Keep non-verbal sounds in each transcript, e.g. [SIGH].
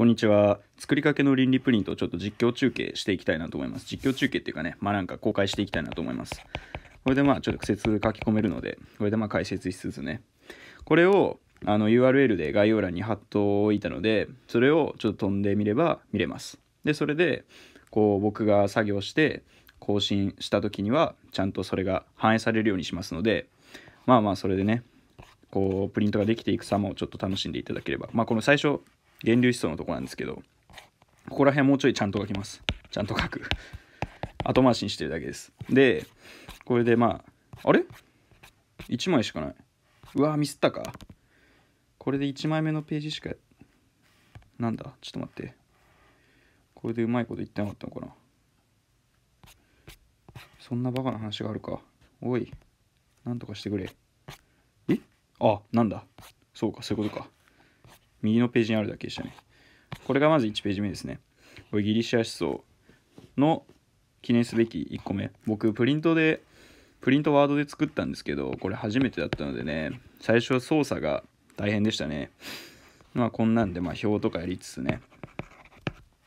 こんにちは。作りかけの倫理プリントをちょっと実況中継していきたいなと思います。実況中継っていうかね、まあなんか公開していきたいなと思います。これでまあちょっと直接書き込めるので、これでまあ解説しつつね。これをあの URL で概要欄に貼っておいたので、それをちょっと飛んでみれば見れます。で、それで、こう僕が作業して更新した時には、ちゃんとそれが反映されるようにしますので、まあまあそれでね、こうプリントができていく様をちょっと楽しんでいただければ。まあこの最初、源流思想のとこなんですけどここら辺もうちょいちゃんと書きますちゃんと書く [LAUGHS] 後回しにしてるだけですでこれでまああれ ?1 枚しかないうわミスったかこれで1枚目のページしかなんだちょっと待ってこれでうまいこと言ってなかったのかなそんなバカな話があるかおいなんとかしてくれえあなんだそうかそういうことか右のページにあるだけでしたね。これがまず1ページ目ですね。これギリシア思想の記念すべき1個目。僕、プリントで、プリントワードで作ったんですけど、これ初めてだったのでね、最初操作が大変でしたね。まあこんなんで、まあ表とかやりつつね。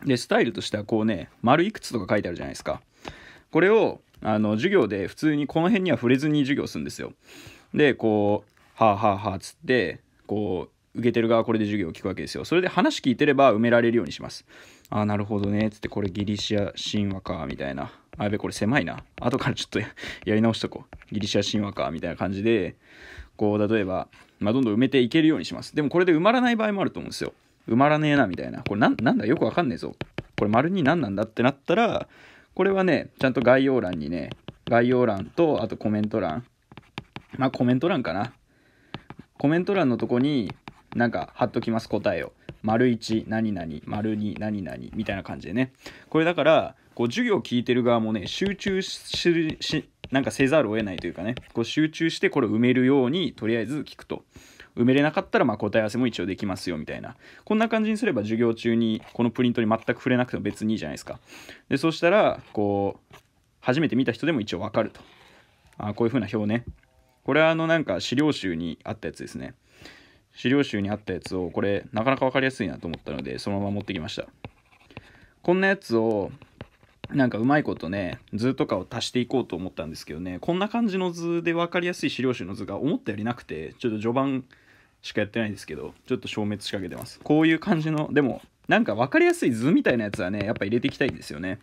で、スタイルとしてはこうね、丸いくつとか書いてあるじゃないですか。これを、あの、授業で普通にこの辺には触れずに授業するんですよ。で、こう、はあはあはあつって、こう、受けてる側これで授業を聞くわけですよそれで話聞いてれば埋められるようにしますああなるほどねつってこれギリシア神話かみたいなあやべこれ狭いな後からちょっとや [LAUGHS] り直しとこうギリシア神話かみたいな感じでこう例えば、まあ、どんどん埋めていけるようにしますでもこれで埋まらない場合もあると思うんですよ埋まらねえなみたいなこれなんだよくわかんねえぞこれ丸に何なんだってなったらこれはねちゃんと概要欄にね概要欄とあとコメント欄まあコメント欄かなコメント欄のとこになんか貼っときます答えを。丸1何々丸2何々みたいな感じでねこれだからこう授業を聞いてる側もね集中しなんかせざるを得ないというかねこう集中してこれを埋めるようにとりあえず聞くと埋めれなかったらま答え合わせも一応できますよみたいなこんな感じにすれば授業中にこのプリントに全く触れなくても別にいいじゃないですかでそうしたらこう初めて見た人でも一応わかるとあこういうふうな表ねこれはあのなんか資料集にあったやつですね資料集にあったやつをこれなかなか分かりやすいなと思ったのでそのまま持ってきましたこんなやつをなんかうまいことね図とかを足していこうと思ったんですけどねこんな感じの図で分かりやすい資料集の図が思ったよりなくてちょっと序盤しかやってないんですけどちょっと消滅しかけてますこういう感じのでもなんか分かりやすい図みたいなやつはねやっぱ入れていきたいんですよね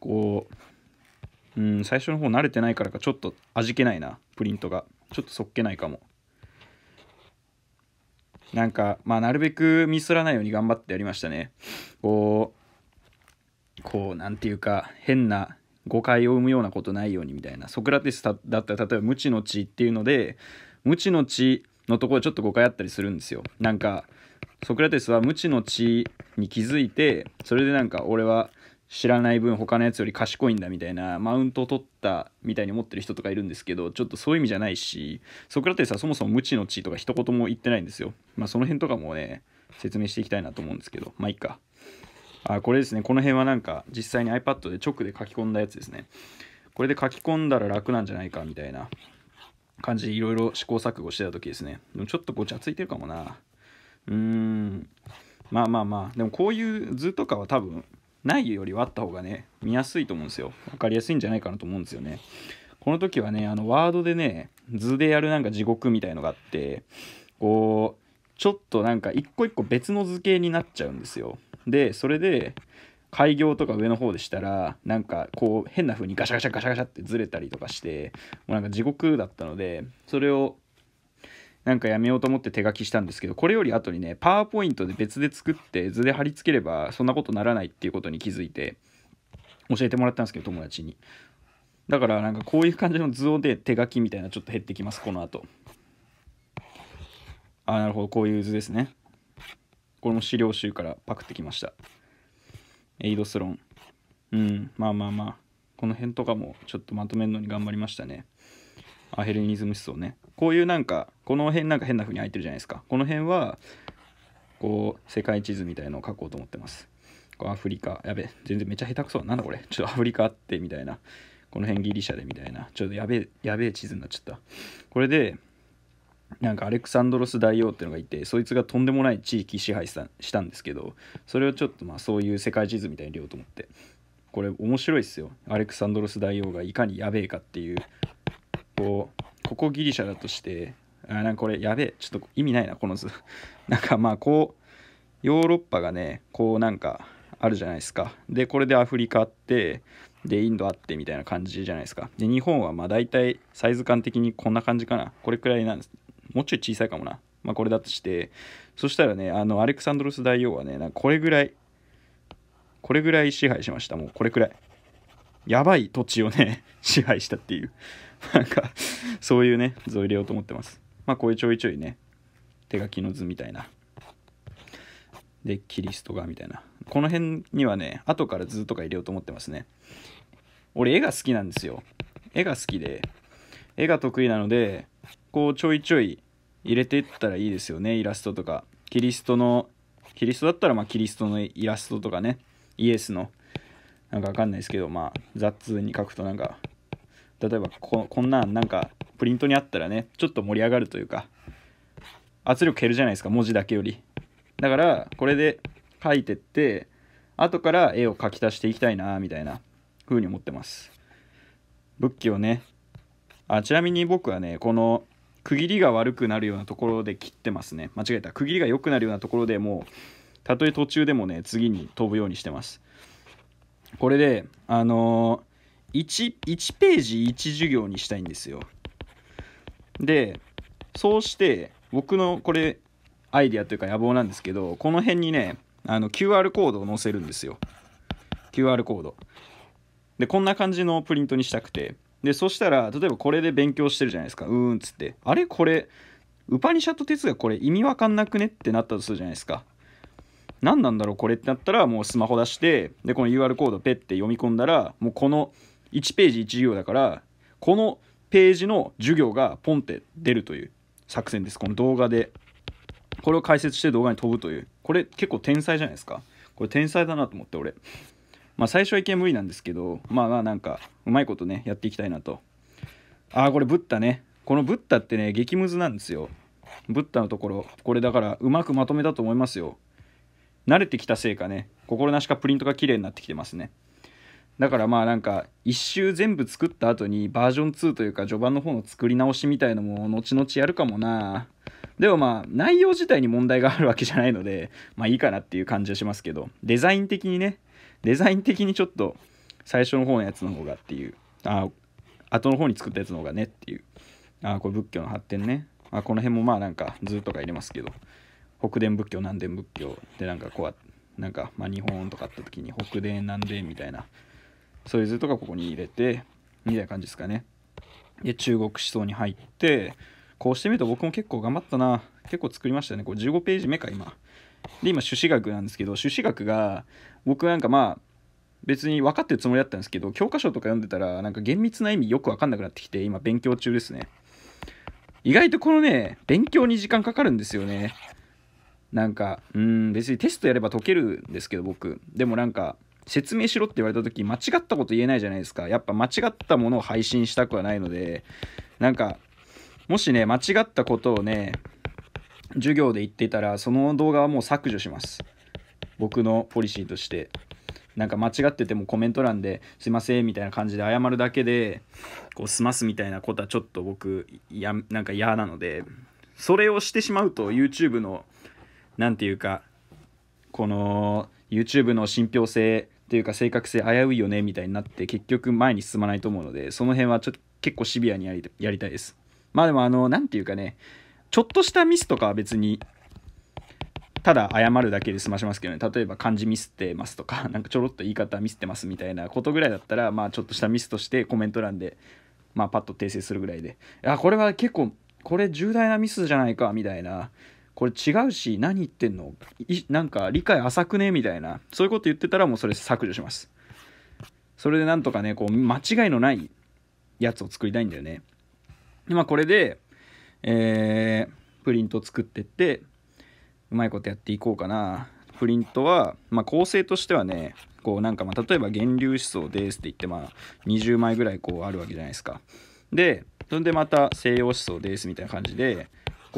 こううん最初の方慣れてないからかちょっと味気ないなプリントが。ちょっとそっけないかもなんかまあなるべくミスらないように頑張ってやりましたねこうこうなんていうか変な誤解を生むようなことないようにみたいなソクラテスだったら例えば無知の知っていうので無知の知のところちょっと誤解あったりするんですよなんかソクラテスは無知の知に気づいてそれでなんか俺は知らない分他のやつより賢いんだみたいなマウントを取ったみたいに思ってる人とかいるんですけどちょっとそういう意味じゃないしソクラテスはそもそも無知の知とか一言も言ってないんですよまあその辺とかもね説明していきたいなと思うんですけどまあいいかあこれですねこの辺はなんか実際に iPad で直で書き込んだやつですねこれで書き込んだら楽なんじゃないかみたいな感じでいろいろ試行錯誤してた時ですねでちょっとごちゃついてるかもなうーんまあまあまあでもこういう図とかは多分ないよりはあった方がね、見やすいと思うんですよ。分かりやすいんじゃないかなと思うんですよね。この時はね、あの、ワードでね、図でやるなんか地獄みたいのがあって、こう、ちょっとなんか一個一個別の図形になっちゃうんですよ。で、それで、開業とか上の方でしたらなんかこう変な風にガシャガシャガシャガシャってずれたりとかしてもうなんか地獄だったのでそれをなんかやめようと思って手書きしたんですけどこれより後にねパワーポイントで別で作って図で貼り付ければそんなことならないっていうことに気づいて教えてもらったんですけど友達にだからなんかこういう感じの図をで手書きみたいなちょっと減ってきますこの後あなるほどこういう図ですねこれも資料集からパクってきましたエイドスロンうんまあまあまあこの辺とかもちょっとまとめるのに頑張りましたねアヘレニズム思想ねこういうなんかこの辺なんか変な風に入ってるじゃないですかこの辺はこう世界地図みたいのを書こうと思ってますアフリカやべ全然めちゃ下手くそなんだこれちょっとアフリカあってみたいなこの辺ギリシャでみたいなちょっとやべえやべえ地図になっちゃったこれでなんかアレクサンドロス大王っていうのがいてそいつがとんでもない地域支配したんですけどそれをちょっとまあそういう世界地図みたいに入れようと思ってこれ面白いっすよアレクサンドロス大王がいかにやべえかっていうこうここギリシャだとしてあなんかこれやべえちょっと意味ないなこの図 [LAUGHS] なんかまあこうヨーロッパがねこうなんかあるじゃないですかでこれでアフリカあってでインドあってみたいな感じじゃないですかで日本はまあ大体サイズ感的にこんな感じかなこれくらいなんですもうちょい小さいかもな、まあ、これだとしてそしたらねあのアレクサンドロス大王はねこれぐらいこれぐらい支配しましたもうこれくらいやばい土地をね支配したっていう [LAUGHS] なんか、そういうね、図を入れようと思ってます。まあ、こういうちょいちょいね、手書きの図みたいな。で、キリストがみたいな。この辺にはね、後から図とか入れようと思ってますね。俺、絵が好きなんですよ。絵が好きで、絵が得意なので、こう、ちょいちょい入れていったらいいですよね、イラストとか。キリストの、キリストだったら、まあ、キリストのイラストとかね、イエスの、なんかわかんないですけど、まあ、雑に書くとなんか例えばここんなんなんかプリントにあったらねちょっと盛り上がるというか圧力減るじゃないですか文字だけよりだからこれで書いてって後から絵を描き足していきたいなみたいな風に思ってます仏器をねあちなみに僕はねこの区切りが悪くなるようなところで切ってますね間違えた区切りが良くなるようなところでもうたとえ途中でもね次に飛ぶようにしてますこれであのー 1, 1ページ1授業にしたいんですよ。でそうして僕のこれアイディアというか野望なんですけどこの辺にねあの QR コードを載せるんですよ QR コードでこんな感じのプリントにしたくてでそしたら例えばこれで勉強してるじゃないですかうーんっつってあれこれウパニシャット哲学これ意味わかんなくねってなったとするじゃないですか何なんだろうこれってなったらもうスマホ出してでこの UR コードペッて読み込んだらもうこの1ページ1行だからこのページの授業がポンって出るという作戦ですこの動画でこれを解説して動画に飛ぶというこれ結構天才じゃないですかこれ天才だなと思って俺まあ最初は一見無理なんですけどまあまあなんかうまいことねやっていきたいなとああこれブッダねこのブッダってね激ムズなんですよブッダのところこれだからうまくまとめたと思いますよ慣れてきたせいかね心なしかプリントが綺麗になってきてますねだからまあなんか一周全部作った後にバージョン2というか序盤の方の作り直しみたいのも後々やるかもなでもまあ内容自体に問題があるわけじゃないのでまあいいかなっていう感じはしますけどデザイン的にねデザイン的にちょっと最初の方のやつの方がっていうあ後の方に作ったやつの方がねっていうあこれ仏教の発展ねあこの辺もまあなんか図とか入れますけど北伝仏教南伝仏教でなんかこうなんかまあ日本とかあった時に北伝南伝みたいなそれぞれとかここに入れてみたいな感じですかねで中国思想に入ってこうしてみると僕も結構頑張ったな結構作りましたねこう15ページ目か今で今朱子学なんですけど朱子学が僕なんかまあ別に分かってるつもりだったんですけど教科書とか読んでたらなんか厳密な意味よく分かんなくなってきて今勉強中ですね意外とこのね勉強に時間かかるんですよねなんかうん別にテストやれば解けるんですけど僕でもなんか説明しろって言われた時間違ったこと言えないじゃないですかやっぱ間違ったものを配信したくはないのでなんかもしね間違ったことをね授業で言ってたらその動画はもう削除します僕のポリシーとしてなんか間違っててもコメント欄で「すいません」みたいな感じで謝るだけでこう済ますみたいなことはちょっと僕やなんか嫌なのでそれをしてしまうと YouTube の何て言うかこの YouTube の信憑性というか正確性危ういよねみたいになって結局前に進まないと思うのでその辺はちょっと結構シビアにやりやりたいですまあでもあの何て言うかねちょっとしたミスとかは別にただ謝るだけで済ましますけどね例えば漢字ミスってますとか [LAUGHS] なんかちょろっと言い方ミスってますみたいなことぐらいだったらまあちょっとしたミスとしてコメント欄でまあパッと訂正するぐらいであこれは結構これ重大なミスじゃないかみたいなこれ違うし何言ってんのなんか理解浅くねみたいなそういうこと言ってたらもうそれ削除しますそれでなんとかねこう間違いのないやつを作りたいんだよねでまあこれでえー、プリント作ってってうまいことやっていこうかなプリントは、まあ、構成としてはねこうなんかまあ例えば源流思想ですって言ってまあ20枚ぐらいこうあるわけじゃないですかでそれでまた西洋思想ですみたいな感じで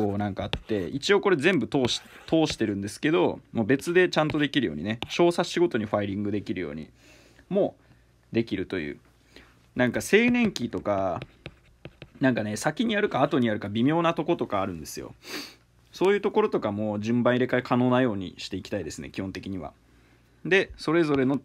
構なんかあって一応これ全部通し通してるんですけどもう別でちゃんとできるようにね小冊子ごとにファイリングできるようにもできるというなんか青年期とかなんかね先にやるか後にやるか微妙なとことかあるんですよそういうところとかも順番入れ替え可能なようにしていきたいですね基本的にはでそれぞれの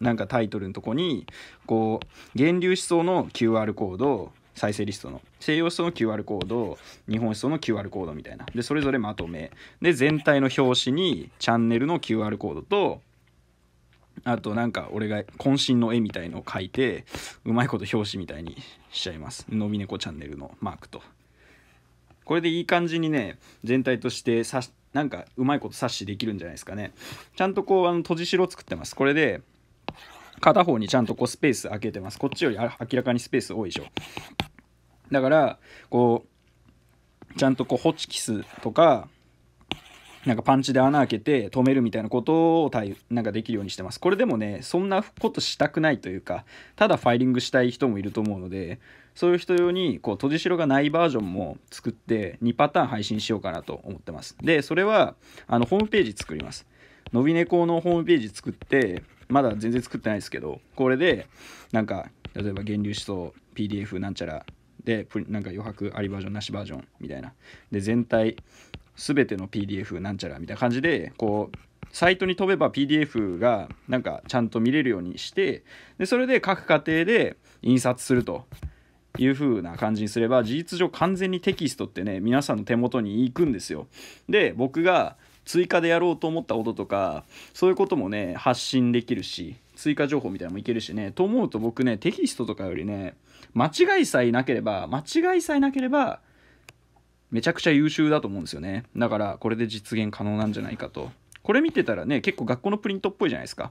なんかタイトルのとこにこう源流思想の QR コード再生リストの西洋思想の QR コード日本思想の QR コードみたいなでそれぞれまとめで全体の表紙にチャンネルの QR コードとあとなんか俺が渾身の絵みたいのを描いてうまいこと表紙みたいにしちゃいます「のびねこチャンネル」のマークとこれでいい感じにね全体としてさなんかうまいこと察しできるんじゃないですかねちゃんとこうあの閉じ代を作ってますこれで片方にちゃんとこうスペース空けてますこっちより明らかにスペース多いでしょだからこうちゃんとこうホチキスとかなんかパンチで穴開けて止めるみたいなことを対なんかできるようにしてます。これでもね、そんなことしたくないというか、ただファイリングしたい人もいると思うので、そういう人用にこう閉じしろがないバージョンも作って2パターン配信しようかなと思ってます。で、それはあのホームページ作ります。のび猫のホームページ作って、まだ全然作ってないですけど、これでなんか例えば源流思想 PDF なんちゃらでなんか余白ありバージョンなしバージョンみたいなで全体全ての PDF なんちゃらみたいな感じでこうサイトに飛べば PDF がなんかちゃんと見れるようにしてでそれで各家庭で印刷するという風な感じにすれば事実上完全にテキストってね皆さんの手元に行くんですよ。で僕が追加でやろうと思ったこととかそういうこともね発信できるし追加情報みたいなのもいけるしねと思うと僕ねテキストとかよりね間違いさえなければ間違いさえなければめちゃくちゃ優秀だと思うんですよねだからこれで実現可能なんじゃないかとこれ見てたらね結構学校のプリントっぽいじゃないですか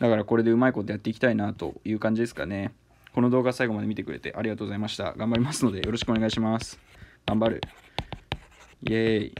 だからこれでうまいことやっていきたいなという感じですかねこの動画最後まで見てくれてありがとうございました頑張りますのでよろしくお願いします頑張るイエーイ